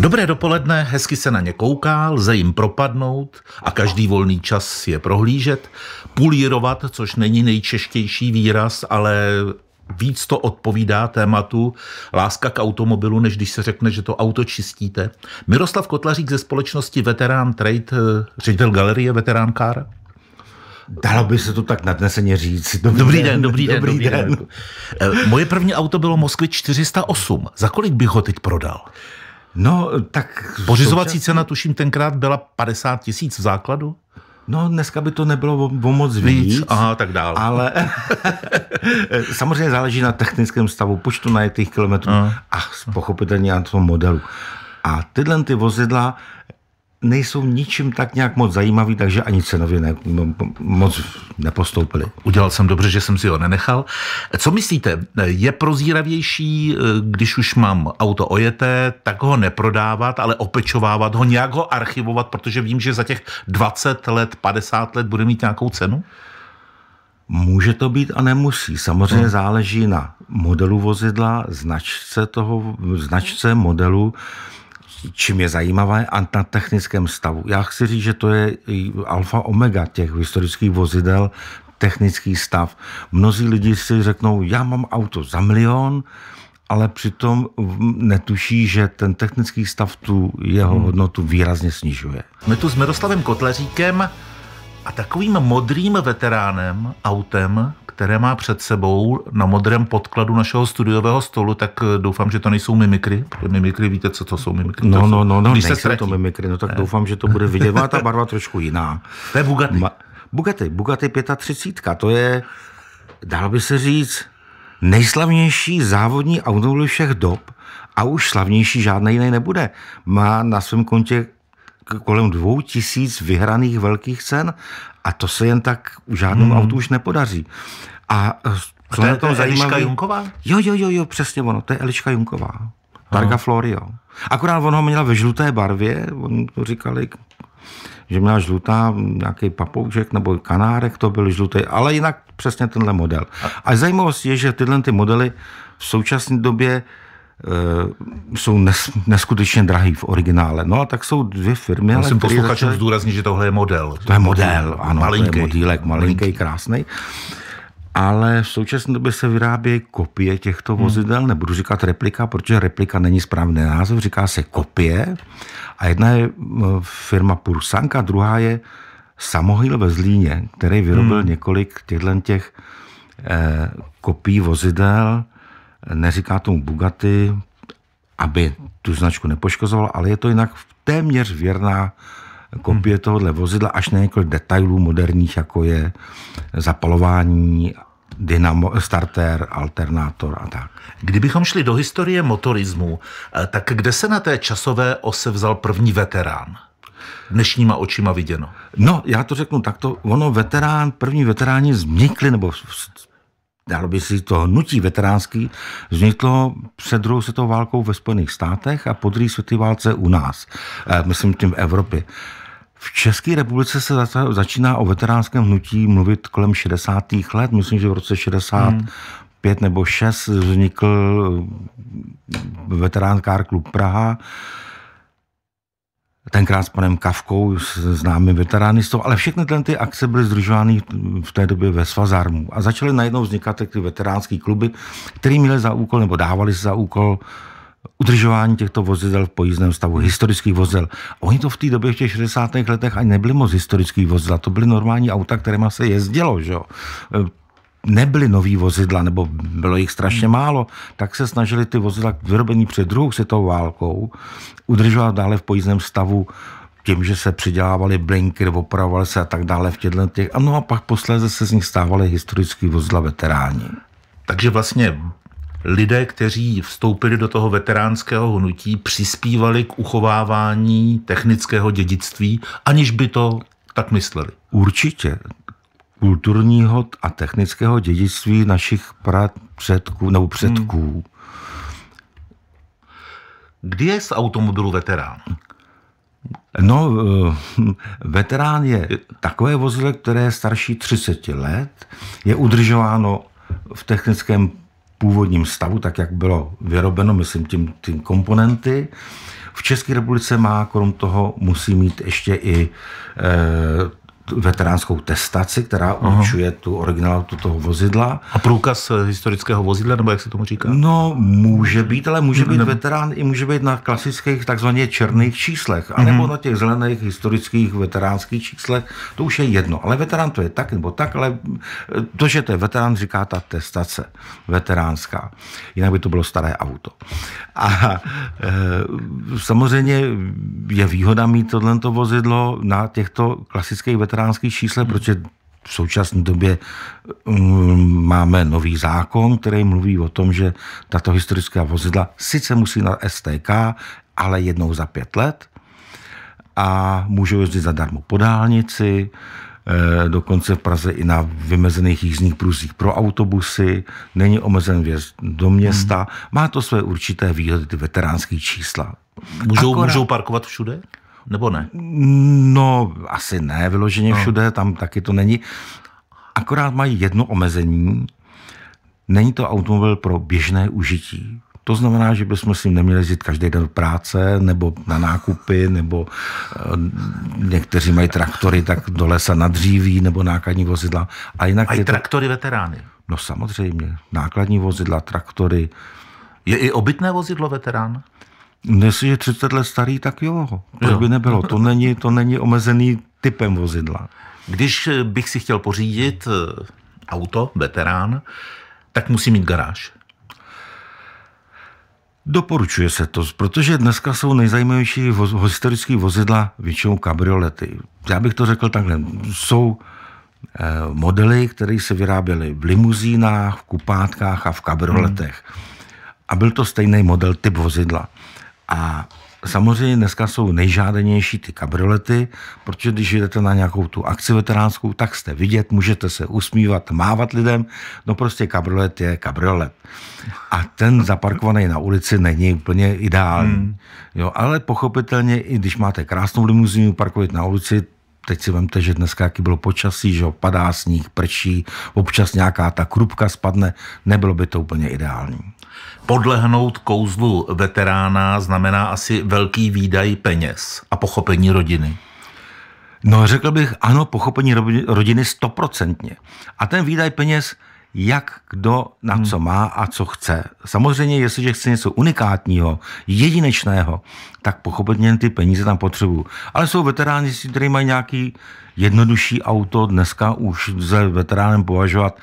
Dobré dopoledne, hezky se na ně kouká, lze jim propadnout a každý volný čas je prohlížet, pulírovat, což není nejčeštější výraz, ale víc to odpovídá tématu láska k automobilu, než když se řekne, že to auto čistíte. Miroslav Kotlařík ze společnosti Veterán Trade, eh, ředitel galerie Veterán Car. Dalo by se to tak nadneseně říct. Dobrý, dobrý den, den, dobrý den, dobrý den. den. Eh, moje první auto bylo Moskvy 408. Za kolik bych ho teď prodal? No, tak... Pořizovací současný... cena, tuším, tenkrát byla 50 tisíc v základu? No, dneska by to nebylo o moc víc, víc aha, tak dál. ale samozřejmě záleží na technickém stavu, počtu na těch kilometrů a, a pochopitelně na tom modelu. A tyhle ty vozidla nejsou ničím tak nějak moc zajímavý, takže ani cenově ne, moc nepostoupili. Udělal jsem dobře, že jsem si ho nenechal. Co myslíte, je prozíravější, eh, když už mám auto ojeté, tak ho neprodávat, ale opečovávat ho, nějak ho archivovat, protože vím, že za těch 20 let, 50 let bude mít nějakou cenu? Může to být a nemusí. Samozřejmě hmm. záleží na modelu vozidla, značce toho, značce modelu, čím je zajímavé a na technickém stavu. Já chci říct, že to je alfa omega těch historických vozidel, technický stav. Mnozí lidi si řeknou, já mám auto za milion, ale přitom netuší, že ten technický stav tu jeho hmm. hodnotu výrazně snižuje. My tu s Miroslavem Kotleříkem a takovým modrým veteránem, autem, které má před sebou na modrém podkladu našeho studiového stolu, tak eh, doufám, že to nejsou mimikry. Mimikry, víte, co to jsou mimikry? No, no, no, no Když se to mimikry, no tak ne. doufám, že to bude vidět. Má ta barva trošku jiná. To je Bugatti. Ma- Bugatti, Bugatti 35, to je, dál by se říct, nejslavnější závodní automobil všech dob a už slavnější žádný jiný nebude. Má na svém kontě kolem dvou tisíc vyhraných velkých cen a to se jen tak u žádnou hmm. autu už nepodaří. A, eh, a to je, to je Eliška Junková? Jo, jo, jo, jo, přesně ono, to je Eliška Junková. Targa Aha. Florio. Akorát on ho měla ve žluté barvě, on to říkali, že měla žlutá, nějaký papoušek nebo kanárek, to byl žlutý, ale jinak přesně tenhle model. A zajímavost je, že tyhle ty modely v současné době Eh, jsou nes, neskutečně drahý v originále. No a tak jsou dvě firmy. Já jsem posluchačům začaly... zdůraznit, že tohle je model. To je model, ano. Malinký. To je modílek, malinký, krásný. Ale v současné době se vyrábějí kopie těchto hmm. vozidel, nebudu říkat replika, protože replika není správný název, říká se kopie. A jedna je eh, firma Pursanka, druhá je Samohyl ve Zlíně, který vyrobil hmm. několik těchto těch eh, kopií vozidel, neříká tomu Bugatti, aby tu značku nepoškozoval, ale je to jinak téměř věrná kopie hmm. tohohle vozidla, až na několik detailů moderních, jako je zapalování, dynamo, starter, alternátor a tak. Kdybychom šli do historie motorismu, eh, tak kde se na té časové ose vzal první veterán? dnešníma očima viděno? No, já to řeknu takto. Ono veterán, první veteráni vznikli, nebo dalo by si to hnutí veteránský, vzniklo před druhou světovou válkou ve Spojených státech a po druhé světové válce u nás, eh, myslím tím v Evropě. V České republice se začíná o veteránském hnutí mluvit kolem 60. let, myslím, že v roce 60. Hmm. Pět nebo šest vznikl eh, veteránkár klub Praha tenkrát s panem Kavkou, s známým veteránistou, ale všechny ty akce byly združovány v té době ve Svazarmu. A začaly najednou vznikat ty veteránské kluby, které měly za úkol, nebo dávali za úkol udržování těchto vozidel v pojízdném stavu, historických vozidel. Oni to v té době, v těch 60. letech, ani nebyly moc historických vozidla, to byly normální auta, kterými se jezdilo. Že? nebyly nový vozidla, nebo bylo jich strašně hmm. málo, tak se snažili ty vozidla vyrobený před druhou světovou válkou udržovat dále v pojízdném stavu tím, že se přidělávaly blinky, opravovaly se a tak dále v těchto těch. A no a pak posléze se z nich stávaly historický vozidla veteráni. Takže vlastně lidé, kteří vstoupili do toho veteránského hnutí, přispívali k uchovávání technického dědictví, aniž by to tak mysleli. Určitě kulturního a technického dědictví našich předků nebo předků. Hmm. Kdy je z automobilu veterán? No, eh, veterán je takové vozidlo, které je starší 30 let, je udržováno v technickém původním stavu, tak jak bylo vyrobeno, myslím tím, tím komponenty. V České republice má, krom toho, musí mít ještě i e, veteránskou testaci, která určuje tu originalitu toho vozidla. A průkaz eh, historického vozidla, nebo jak se tomu říká? No, může být, ale může být ne. veterán i může být na klasických takzvaně černých číslech, mhm. anebo mm-hmm. na těch zelených historických veteránských číslech, to už je jedno. Ale veterán to je tak nebo tak, ale eh, to, že to je veterán, říká ta testace veteránská. Jinak by to bylo staré auto. A e, samozřejmě je výhoda mít tohle vozidlo na těchto klasických veteránských elektránských čísle, protože v současné době um, máme nový zákon, který mluví o tom, že tato historická vozidla sice musí na STK, ale jednou za pět let a můžou jezdit zadarmo po dálnici, eh, dokonce v Praze i na vymezených jízdních průzích pro autobusy, není omezen vjezd do města, hmm. má to své určité výhody, ty veteránské čísla. Můžou, Akorát... můžou parkovat všude? nebo ne? No, asi ne, vyloženě no. všude, tam taky to není. Akorát mají jedno omezení, není to automobil pro běžné užití. To znamená, že bychom si neměli jezdit každý den do práce, nebo na nákupy, nebo e, někteří mají traktory tak do lesa na dříví, nebo nákladní vozidla. A jinak A traktory to... veterány? No samozřejmě, nákladní vozidla, traktory. Je i obytné vozidlo veterán? Dnes je 30 let starý, tak jo, proč by nebylo. To není, to není omezený typem vozidla. Když eh, bych si chtěl pořídit eh, auto, veterán, tak musí mít garáž. Doporučuje se to, protože dneska jsou nejzajímavější voz, historické vozidla většinou kabriolety. Já bych to řekl takhle. Jsou eh, modely, které se vyráběly v limuzínách, v kupátkách a v kabrioletech. Hmm. A byl to stejný model typ vozidla. A samozřejmě dneska jsou nejžádanější ty kabriolety, protože když jdete na nějakou tu akci veteránskou, tak jste vidět, můžete se usmívat, mávat lidem. No prostě kabriolet je kabriolet. A ten zaparkovaný na ulici není úplně ideální. Hmm. Jo, ale pochopitelně, i když máte krásnou limuzínu, parkovat na ulici, teď si vemte, že dneska jaký bylo počasí, že padá sníh, prší, občas nějaká ta krupka spadne, nebylo by to úplně ideální. Podlehnout kouzlu veterána znamená asi velký výdaj peněz a pochopení rodiny. No řekl bych, ano, pochopení rodiny stoprocentně. A ten výdaj peněz jak kdo na hmm. co má a co chce. Samozřejmě, jestliže chce něco unikátního, jedinečného, tak pochopitelně ty peníze tam potřebuju. Ale jsou veteráni, kteří mají nějaký jednodušší auto, dneska už se veteránem považovat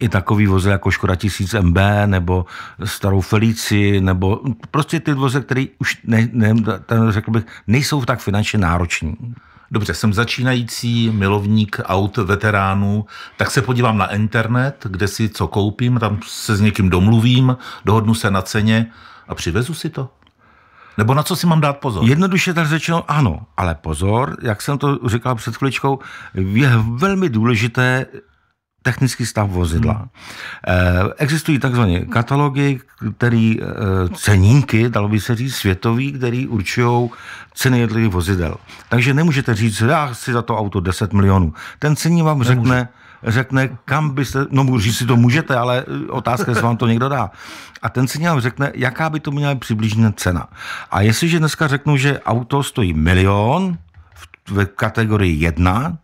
i takový voze jako Škoda 1000 MB nebo starou Felici, nebo prostě ty voze, které už, ne, ne, řekl bych, nejsou tak finančně nároční dobře, jsem začínající milovník aut veteránů, tak se podívám na internet, kde si co koupím, tam se s někým domluvím, dohodnu se na ceně a přivezu si to. Nebo na co si mám dát pozor? Jednoduše tak řečeno ano, ale pozor, jak jsem to říkal před chvíličkou, je velmi důležité technický stav vozidla. Hmm. Eh, existují takzvané katalogy, který eh, ceníky, dalo by se říct světový, který určují ceny jednotlivých vozidel. Takže nemůžete říct, já chci za to auto 10 milionů. Ten cení vám Nemůže. řekne, řekne, kam byste, no říct si to můžete, ale eh, otázka, jestli vám to někdo dá. A ten si nám řekne, jaká by to měla přibližně cena. A jestliže dneska řeknu, že auto stojí milion, v kategorii 1,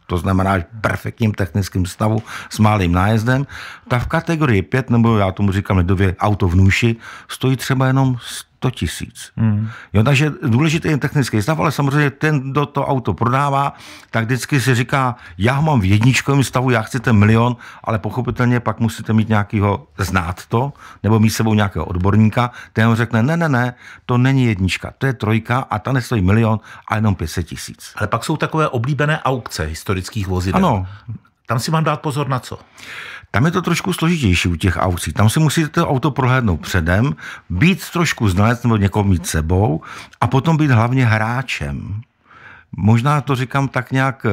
to znamená v perfektním technickém stavu s malým nájezdem, ta v kategorii 5, nebo já tomu říkám lidově auto v nůši, stojí třeba jenom 100 tisíc. Mm. Jo, takže důležitý je technický stav, ale samozřejmě ten, kdo to auto prodává, tak vždycky si říká, já ho mám v jedničkovém stavu, já chci ten milion, ale pochopitelně pak musíte mít nějakého znát to, nebo mít sebou nějakého odborníka, ten mu řekne, ne, ne, ne, to není jednička, to je trojka a ta nestojí milion a jenom 500 tisíc. Ale pak jsou takové oblíbené aukce historických vozidel. Ano. Tam si mám dát pozor na co? Tam je to trošku složitější u těch aukcí. Tam si musíte to auto prohlédnout předem, být trošku znalec nebo někoho mít sebou a potom být hlavně hráčem. Možná to říkám tak nějak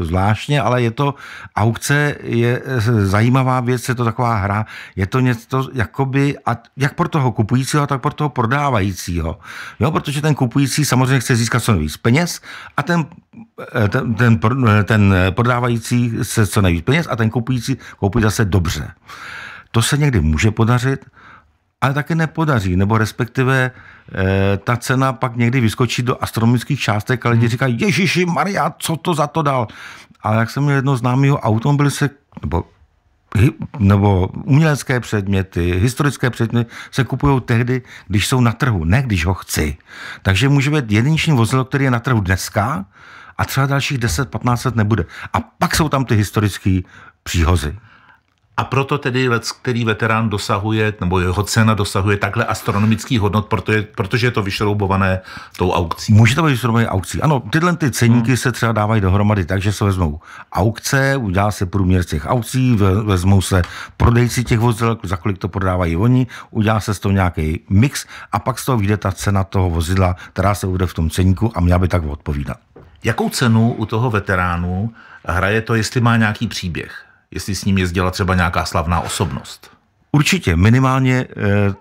eh, zvláštně, ale je to aukce, je eh, zajímavá věc, je to taková hra, je to něco jakoby, a jak pro toho kupujícího, tak pro toho prodávajícího. Jo, protože ten kupující samozřejmě chce získat co nejvíc peněz a ten eh, ten, ten, ten prodávající se co nejvíc peněz a ten kupující koupí zase dobře. To se někdy může podařit, ale také nepodaří, nebo respektive e, ta cena pak někdy vyskočí do astronomických částek, a lidi hmm. říkají, ježiši, Maria, co to za to dal? Ale jak jsem měl jedno známého se, nebo nebo umělecké předměty, historické předměty se kupují tehdy, když jsou na trhu, ne když ho chci. Takže může být jedinečný vozidlo, který je na trhu dneska a třeba dalších 10-15 let nebude. A pak jsou tam ty historické příhozy. A proto tedy let, který veterán dosahuje, nebo jeho cena dosahuje takhle astronomických hodnot, protože, protože je to vyšroubované tou aukcí. Může to být vyšroubované aukcí. Ano, tyhle ty ceníky hmm. se třeba dávají dohromady, takže se vezmou aukce, udělá se průměr z těch aukcí, vezmou se prodejci těch vozidel, za kolik to prodávají oni, udělá se z toho nějaký mix a pak z toho vyjde ta cena toho vozidla, která se uvede v tom ceníku a měla by tak odpovídat. Jakou cenu u toho veteránu hraje to, jestli má nějaký příběh? jestli s ním jezdila třeba nějaká slavná osobnost. Určitě, minimálně e,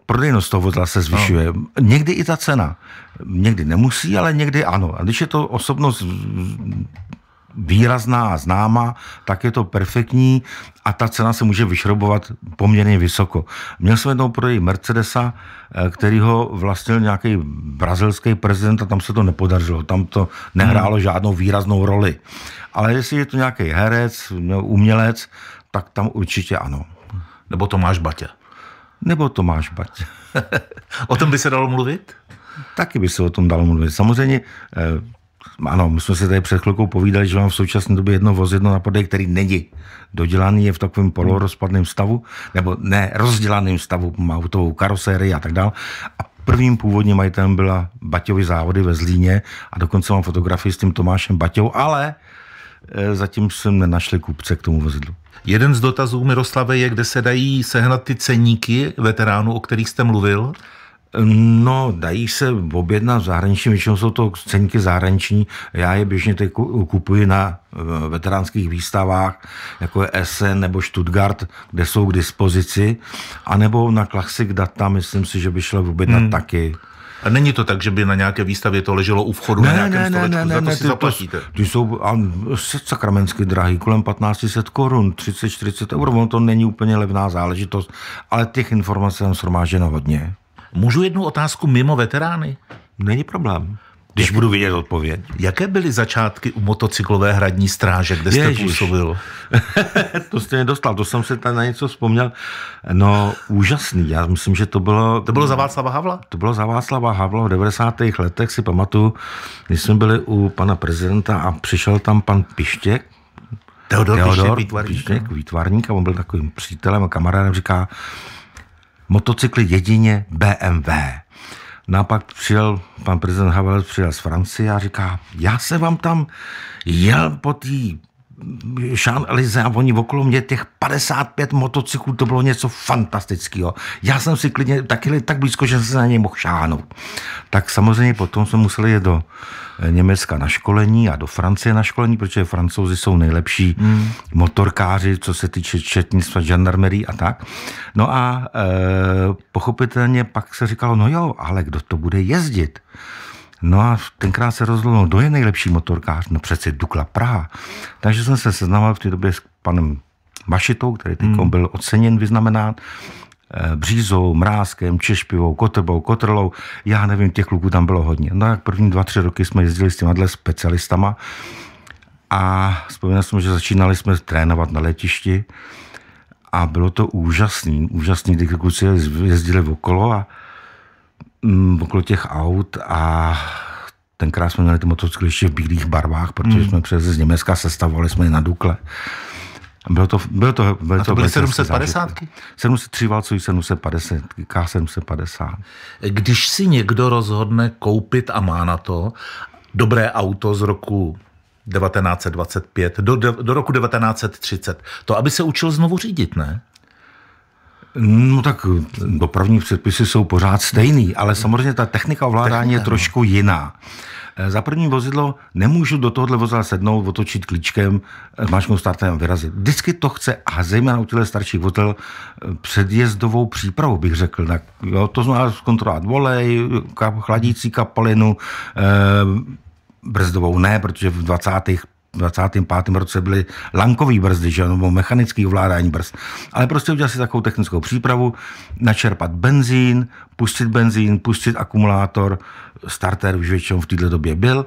prodejnost toho vozidla se zvyšuje. No. Někdy i ta cena. Někdy nemusí, ale někdy ano. A když je to osobnost výrazná a známa, tak je to perfektní a ta cena se může vyšrobovat poměrně vysoko. Měl jsem jednou prodej Mercedesa, eh, který ho vlastnil nějaký brazilský prezident a tam se to nepodařilo, tam to nehrálo hmm. žádnou výraznou roli. Ale jestli je to nějaký herec, umělec, tak tam určitě ano. Nebo Tomáš Batě. Nebo Tomáš Batě. o tom by se dalo mluvit? Taky by se o tom dalo mluvit. Samozřejmě eh, ano, my jsme se tady před chvilkou povídali, že mám v současné době jedno vozidlo na prodej, který není dodělaný, je v takovém polorozpadném stavu, nebo ne, rozdělaném stavu, má autovou karosérii a tak dále. A prvním původním majitelem byla Baťovy závody ve Zlíně a dokonce mám fotografii s tím Tomášem Baťou, ale eh, zatím jsem nenašli kupce k tomu vozidlu. Jeden z dotazů Miroslave je, kde se dají sehnat ty ceníky veteránů, o kterých jste mluvil. No, dají se objednat v zahraničí, většinou jsou to cenky zahraniční. Já je běžně teď kupuji na eh, veteránských výstavách, jako je Essen nebo Stuttgart, kde jsou k dispozici, anebo na Classic Data, myslím si, že by šlo objednat hmm. taky. A není to tak, že by na nějaké výstavě to leželo u vchodu ne, na nějakém ne, stolečku, ne, ne, za to ne, si ty, zaplatíte. To, ty jsou a, sakramensky drahý, kolem 1500 korun, 30-40 eur, ono to není úplně levná záležitost, ale těch informací tam shromáženo hodně. Můžu jednu otázku mimo veterány? Není problém. Když budu vidět odpověď. Jaké byly začátky u motocyklové hradní stráže, kde jste Ježiš. působil? to jste mě dostal, to jsem se tam na něco vzpomněl. No, úžasný. Já myslím, že to bylo... To bylo za Václava Havla? To bylo za Václava Havla v 90. letech, si pamatuju, když jsme byli u pana prezidenta a přišel tam pan Pištěk, Teodor, Teodor Pištěk, výtvarník. Pištěk, výtvarník a on byl takovým přítelem a kamarádem, říká, motocykly jedině BMW. No a pak přijel, pan prezident Havel přijel z Francie a říká, já se vám tam jel po té Jean Elize a oni okolo mě těch 55 motocyklů, to bylo něco fantastického. Já jsem si klidně taky tak blízko, že jsem se na něj mohl šáhnout. Tak samozřejmě potom jsme museli jít do eh, Německa na školení a do Francie na školení, protože francouzi jsou nejlepší hmm. motorkáři, co se týče četnictva, žandarmerí a tak. No a e, pochopitelně pak se říkalo, no jo, ale kdo to bude jezdit? No a tenkrát se rozhodl, no, kdo je nejlepší motorkář? No přeci Dukla Praha. Takže jsem se seznámil v té době s panem Mašitou, který teď hmm. byl oceněn, vyznamenán. Eh, břízou, Mrázkem, Češpivou, Kotrbou, Kotrlou, já nevím, těch kluků tam bylo hodně. No a první dva, tři roky jsme jezdili s těma specialistama a vzpomínám jsem, že začínali jsme trénovat na letišti a bylo to úžasný, úžasný, kdy kluci jezdili okolo a mm, okolo těch aut a tenkrát jsme měli ty motocykly ještě v bílých barvách, protože mm. jsme přes z Německa, sestavovali jsme je na Dukle. Bylo to, bylo to, bylo a to, to byly 750? 703 válcový 750, K750. Když si někdo rozhodne koupit a má na to dobré auto z roku 1925 do, do roku 1930, to aby se učil znovu řídit, ne? No tak mm, dopravní předpisy jsou pořád stejný, ale mm. samozřejmě ta technika ovládání technika, je no. trošku no. jiná. Eh, za první vozidlo nemůžu do tohohle vozidla sednout, otočit klíčkem, eh, mačknout startem a vyrazit. Vždycky to chce, a zejména u těle starších vozidel, eh, předjezdovou přípravu, bych řekl. Tak, jo, to znamená zkontrolovat volej, chladící kapalinu, e, brzdovou ne, protože v 20. 25. roce byly lankový brzdy, že nebo mechanický ovládání brzd. Ale prostě udělal si takovou technickou přípravu, načerpat benzín, pustit benzín, pustit akumulátor, starter už většinou v této době byl.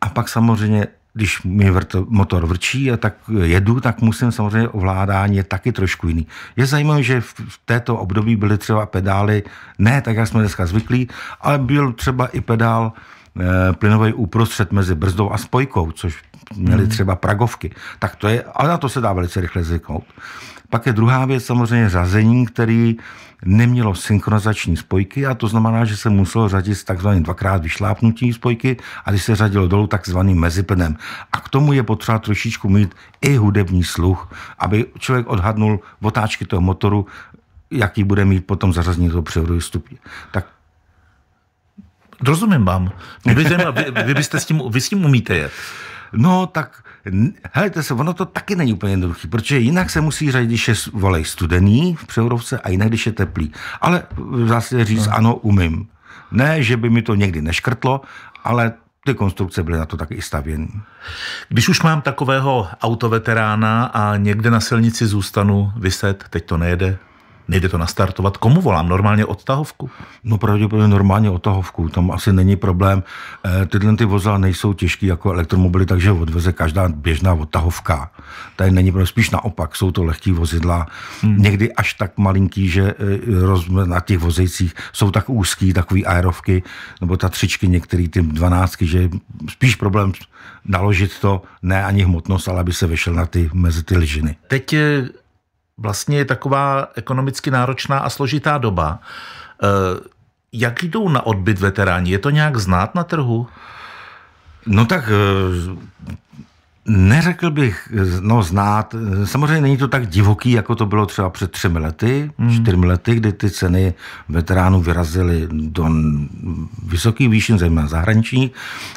A pak samozřejmě když mi motor vrčí a tak jedu, tak musím samozřejmě ovládání je taky trošku jiný. Je zajímavé, že v, v této období byly třeba pedály, ne tak, jak jsme dneska zvyklí, ale byl třeba i pedál Eh, plynový uprostřed mezi brzdou a spojkou, což měly hmm. třeba pragovky, tak to je, ale na to se dá velice rychle zvyknout. Pak je druhá věc samozřejmě řazení, který nemělo synchronizační spojky a to znamená, že se muselo řadit takzvaný takzvaným dvakrát vyšlápnutí spojky a když se řadilo dolů takzvaným mezipnem. A k tomu je potřeba trošičku mít i hudební sluch, aby člověk odhadnul otáčky toho motoru, jaký bude mít potom zařazení toho převodu stupně. Tak Rozumím vám. Mě by zajímalo, vy, vy, byste s tím, vy s tím umíte jet. No tak, helejte se, ono to taky není úplně jednoduché, protože jinak se musí řadit, když je volej studený v přeurovce a jinak, když je teplý. Ale zase říct, no. ano, umím. Ne, že by mi to někdy neškrtlo, ale ty konstrukce byly na to taky i stavěny. Když už mám takového autoveterána a někde na silnici zůstanu vyset, teď to nejede, Nejde to nastartovat. Komu volám? Normálně odtahovku? No pravděpodobně normálně odtahovku. Tam asi není problém. E, tyhle ty vozla nejsou těžký jako elektromobily, takže odveze každá běžná odtahovka. Tady není problém. Spíš naopak, jsou to lehký vozidla. Hmm. Někdy až tak malinký, že eh, roz, na těch vozejcích jsou tak úzký, takový aerovky, nebo ta třičky některý, ty dvanáctky, že spíš problém naložit to, ne ani hmotnost, ale aby se vešel na ty, mezi ty ližiny. Teď je vlastně je taková ekonomicky náročná a složitá doba. E, jak jdou na odbyt veteráni? Je to nějak znát na trhu? No tak e, Neřekl bych, no znát, samozřejmě není to tak divoký, jako to bylo třeba před třemi lety, mm. čtyřmi lety, kdy ty ceny veteránů vyrazily do vysokých výšin, zejména zahraničních,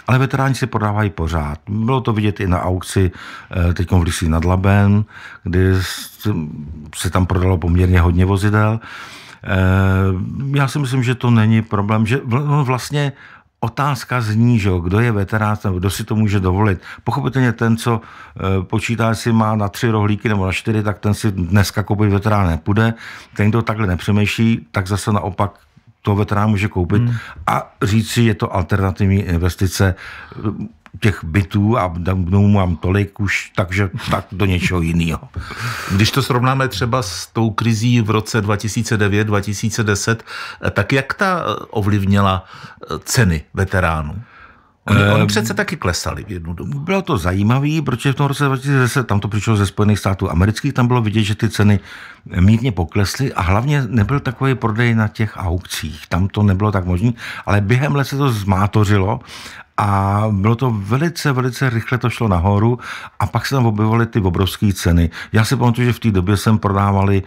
ale veteráni se prodávají pořád. Bylo to vidět i na aukci eh, teď v Lisí nad Labem, kdy se tam prodalo poměrně hodně vozidel. Eh, já si myslím, že to není problém, že no, vlastně otázka zní, že kdo je veterán, nebo kdo si to může dovolit. Pochopitelně ten, co eh, počítá, si má na tři rohlíky nebo na čtyři, tak ten si dneska koupit veterán nepůjde. Ten, kdo takhle nepřemýšlí, tak zase naopak to veterán může koupit hmm. a říct si, je to alternativní investice těch bytů a domů mám tolik už, takže tak do něčeho jiného. Když to srovnáme třeba s tou krizí v roce 2009-2010, tak jak ta ovlivnila eh, ceny veteránů? Oni, eh, oni přece taky klesali v jednu dobu. Bylo to zajímavé, protože v tom roce 2010 tam to přišlo ze Spojených států amerických, tam bylo vidět, že ty ceny mírně poklesly a hlavně nebyl takový prodej na těch aukcích. Tam to nebylo tak možné, ale během let se to zmátořilo a bylo to velice, velice rychle to šlo nahoru a pak se tam objevovaly ty obrovské ceny. Já si pamatuju, že v té době jsem prodávali,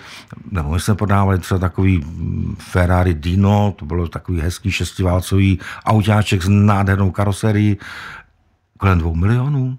nebo my jsme prodávali třeba takový mm, Ferrari Dino, to bylo takový hezký šestiválcový autáček s nádhernou karoserií, kolem dvou milionů.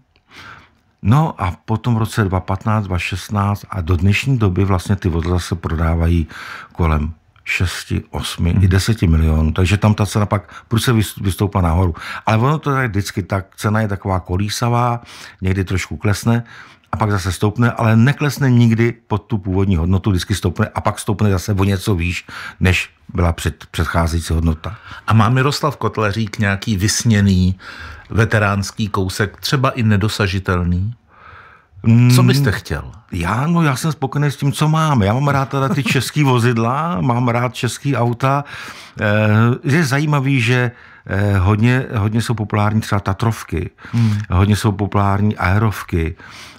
No a potom v roce 2015, 2016 a do dnešní doby vlastně ty vozy se prodávají kolem 6, 8 hmm. i 10 milionů. Takže tam ta cena pak prudce vystoupá nahoru. Ale ono to je vždycky tak, cena je taková kolísavá, někdy trošku klesne a pak zase stoupne, ale neklesne nikdy pod tu původní hodnotu, vždycky stoupne a pak stoupne zase o něco výš, než byla před, předcházející hodnota. A má Miroslav Kotleřík nějaký vysněný veteránský kousek, třeba i nedosažitelný? Mm. Co byste chtěl? Já, no já jsem spokojený s tím, co mám. Já mám rád teda ty český vozidla, mám rád český auta. Eh, je zajímavý, že eh, hodně, hodně jsou populární třeba Tatrovky, hmm. hodně jsou populární Aerovky,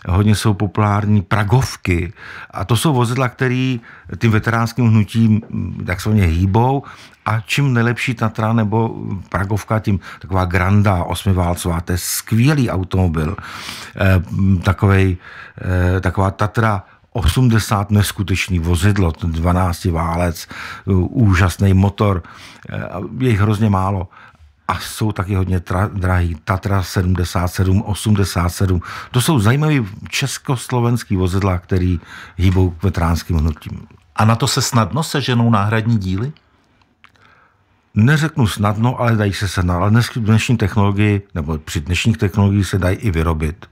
hodně jsou populární Pragovky. A to jsou vozidla, které tím veteránským hnutím mm, takzvaně hýbou a čím nejlepší Tatra nebo Pragovka, tím taková Granda osmiválcová, to je skvělý automobil. Eh, mm, takovej, eh, taková Tatra 80 neskutečný vozidlo, 12 válec, eh, úžasný motor, eh, je jich hrozně málo a jsou taky hodně tra, drahý. Tatra 77, 87. To jsou zajímavé československý vozidla, který hýbou k veteránským hnutím. A na to se snadno seženou náhradní díly? Neřeknu snadno, ale dají se se Ale dnes, dnešní technologii, nebo při dnešních technologiích se dají i vyrobit.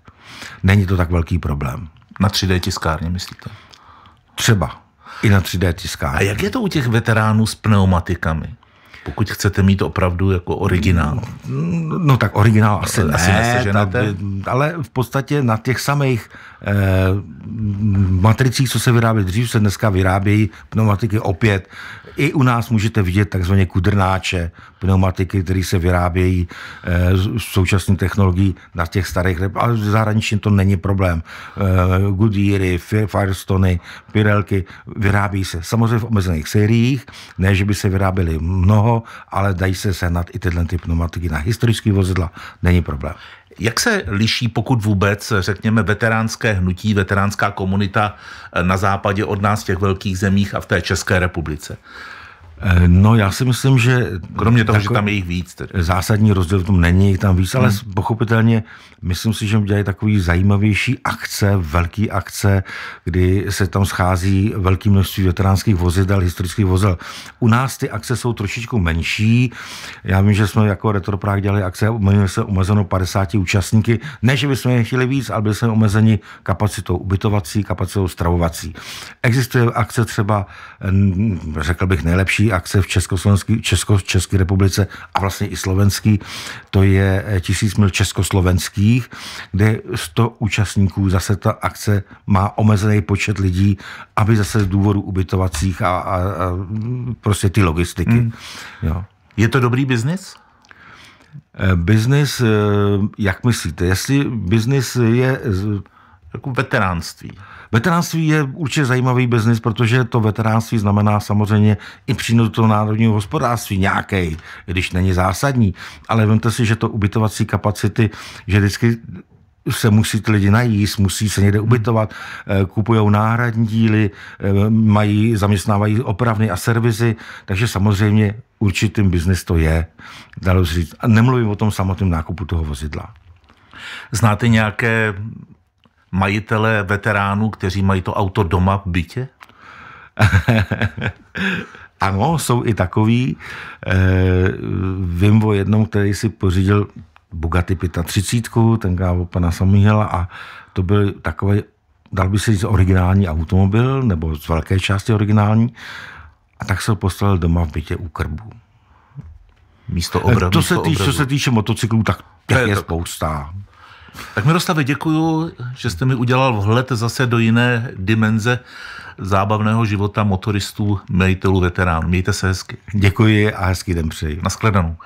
Není to tak velký problém. Na 3D tiskárně, myslíte? Třeba. I na 3D tiskárně. A jak je to u těch veteránů s pneumatikami? pokud chcete mít opravdu jako originál. No, no tak originál asi, asi neseženete. Ta, ale v podstatě na těch samých eh, matricích, co se vyrábí, dřív, se dneska vyrábějí pneumatiky opět. I u nás můžete vidět takzvané kudrnáče, pneumatiky, které se vyrábějí eh, současnou technologií na těch starých, ale v zahraničí to není problém. Eh, Goodyeary, Firestony, Pirelky vyrábí se samozřejmě v omezených sériích, ne, že by se vyráběly mnoho, ale dají se sehnat i tyhle ty pneumatiky na historické vozidla, není problém. Jak se liší, pokud vůbec, řekněme, veteránské hnutí, veteránská komunita eh, na západě od nás v těch velkých zemích a v té České republice? Eh, no já si myslím, že... Kromě toho, že tam je jich víc. Tedy. Zásadní rozdíl v tom není, jich tam víc, ale hmm. pochopitelně myslím si, že dělají takový zajímavější akce, velký akce, kdy se tam schází velký množství veteránských vozidel, historických vozidel. U nás ty akce jsou trošičku menší. Já vím, že jsme jako Retroprák dělali akce, měli se omezeno 50 účastníky. Ne, že bychom je chtěli víc, ale byli jsme omezeni kapacitou ubytovací, kapacitou stravovací. Existuje akce třeba, řekl bych, nejlepší akce v Československé Česko, České republice a vlastně i slovenský, to je eh, tisíc mil československých, kde 100 účastníků, zase ta akce má omezený počet lidí, aby zase z důvodu ubytovacích a, a, a prostě ty logistiky. Mm. Jo. Je to dobrý biznis? Eh, biznis, eh, jak myslíte? Jestli biznis je... Jako veteránství. Veteránství je určitě zajímavý biznis, protože to veteránství znamená samozřejmě i přínos toho národního hospodářství nějaký, když není zásadní. Ale vemte si, že to ubytovací kapacity, že vždycky se musí ty lidi najíst, musí se někde ubytovat, eh, kupují náhradní díly, eh, mají, zaměstnávají opravny a servisy, takže samozřejmě určitým biznis to je, dalo říct. A nemluvím o tom samotném nákupu toho vozidla. Znáte nějaké majitele veteránů, kteří mají to auto doma v bytě? ano, jsou i takový. E, eh, vím o jednom, který si pořídil Bugatti 35, ten od pana Samihela a to byl takový, dal by se říct, originální automobil, nebo z velké části originální, a tak se ho postavil doma v bytě u krbu. Místo eh, obrazu. To se, týče, se týče motocyklů, tak těch je, je spousta. Tak Miroslave, děkuju, že jste mi udělal vhled zase do jiné dimenze zábavného života motoristů, majitelů, veteránů. Mějte se hezky. Děkuji a hezký den přeji. Naschledanou.